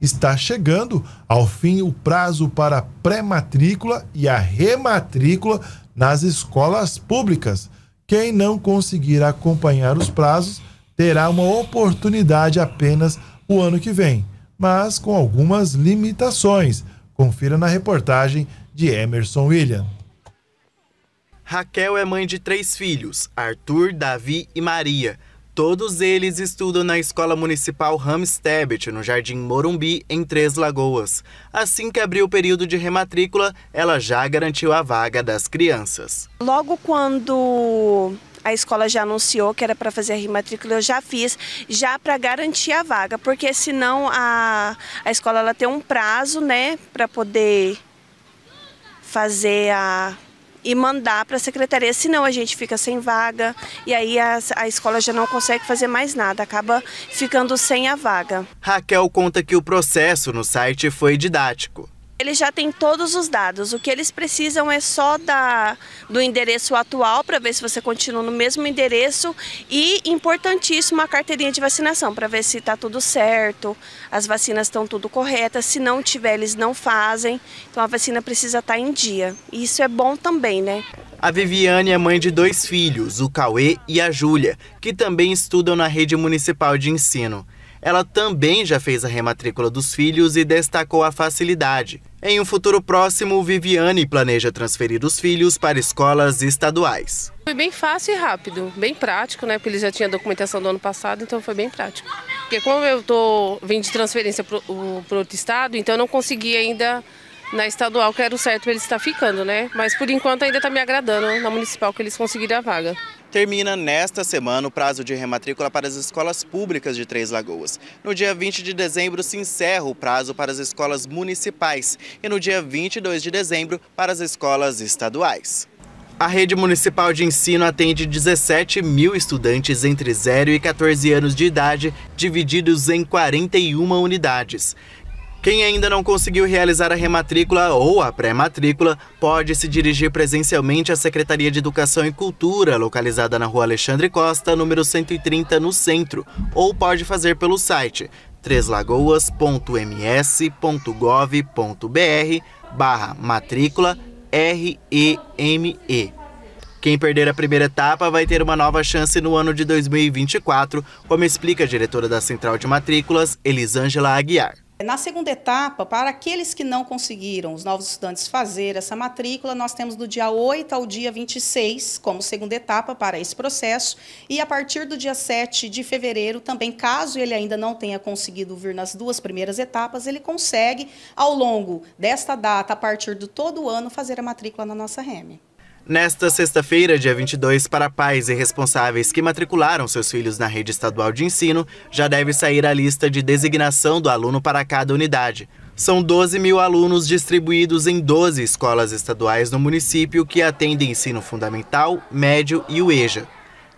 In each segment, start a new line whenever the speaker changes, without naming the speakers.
está chegando ao fim o prazo para pré-matrícula e a rematrícula nas escolas públicas. Quem não conseguir acompanhar os prazos terá uma oportunidade apenas o ano que vem, mas com algumas limitações. Confira na reportagem de Emerson William. Raquel é mãe de três filhos: Arthur, Davi e Maria. Todos eles estudam na Escola Municipal Ramstebet, no Jardim Morumbi, em Três Lagoas. Assim que abriu o período de rematrícula, ela já garantiu a vaga das crianças.
Logo quando a escola já anunciou que era para fazer a rematrícula, eu já fiz, já para garantir a vaga, porque senão a, a escola ela tem um prazo né, para poder fazer a e mandar para a secretaria, senão a gente fica sem vaga e aí a, a, escola já não consegue fazer mais nada, acaba ficando sem a vaga.
Raquel conta que o processo no site foi didático.
Eles já têm todos os dados. O que eles precisam é só da, do endereço atual para ver se você continua no mesmo endereço e, importantíssimo, a carteirinha de vacinação para ver se está tudo certo, as vacinas estão tudo corretas. Se não tiver, eles não fazem. Então a vacina precisa estar tá em dia. E isso é bom também, né?
A Viviane é mãe de dois filhos, o Cauê e a Júlia, que também estudam na rede municipal de ensino. Ela também já fez a rematrícula dos filhos e destacou a facilidade. Em um futuro próximo, Viviane planeja transferir os filhos para escolas estaduais.
Foi bem fácil e rápido, bem prático, né? Porque eles já tinham documentação do ano passado, então foi bem prático. Porque como eu tô, vim de transferência para outro estado, então eu não consegui ainda na estadual, que era o certo eles estar ficando, né? Mas por enquanto ainda está me agradando na municipal que eles conseguiram a vaga.
Termina nesta semana o prazo de rematrícula para as escolas públicas de Três Lagoas. No dia 20 de dezembro se encerra o prazo para as escolas municipais e no dia 22 de dezembro para as escolas estaduais. A rede municipal de ensino atende 17 mil estudantes entre 0 e 14 anos de idade, divididos em 41 unidades. Quem ainda não conseguiu realizar a rematrícula ou a pré-matrícula pode se dirigir presencialmente à Secretaria de Educação e Cultura, localizada na rua Alexandre Costa, número 130, no centro, ou pode fazer pelo site treslagoas.ms.gov.br barra matrícula REME. Quem perder a primeira etapa vai ter uma nova chance no ano de 2024, como explica a diretora da Central de Matrículas, Elisângela Aguiar.
Na segunda etapa, para aqueles que não conseguiram, os novos estudantes, fazer essa matrícula, nós temos do dia 8 ao dia 26 como segunda etapa para esse processo. E a partir do dia 7 de fevereiro, também, caso ele ainda não tenha conseguido vir nas duas primeiras etapas, ele consegue, ao longo desta data, a partir de todo o ano, fazer a matrícula na nossa REME.
Nesta sexta-feira, dia 22, para pais e responsáveis que matricularam seus filhos na rede estadual de ensino, já deve sair a lista de designação do aluno para cada unidade. São 12 mil alunos distribuídos em 12 escolas estaduais no município que atendem ensino fundamental, médio e o EJA.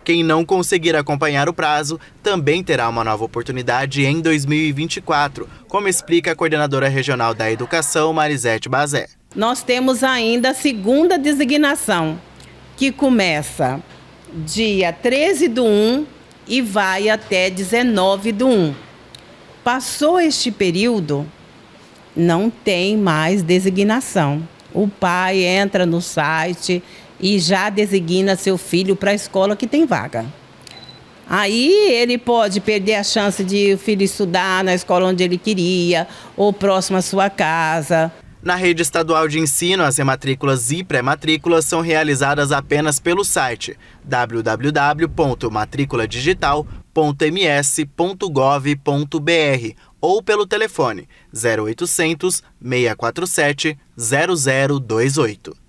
Quem não conseguir acompanhar o prazo também terá uma nova oportunidade em 2024, como explica a coordenadora regional da Educação, Marisete Bazé
nós temos ainda a segunda designação, que começa dia 13 do 1 e vai até 19 do 1. Passou este período, não tem mais designação. O pai entra no site e já designa seu filho para a escola que tem vaga. Aí ele pode perder a chance de o filho estudar na escola onde ele queria ou próximo à sua casa.
Na rede estadual de ensino, as rematrículas e pré-matrículas são realizadas apenas pelo site www.matriculadigital.ms.gov.br ou pelo telefone 0800 647 0028.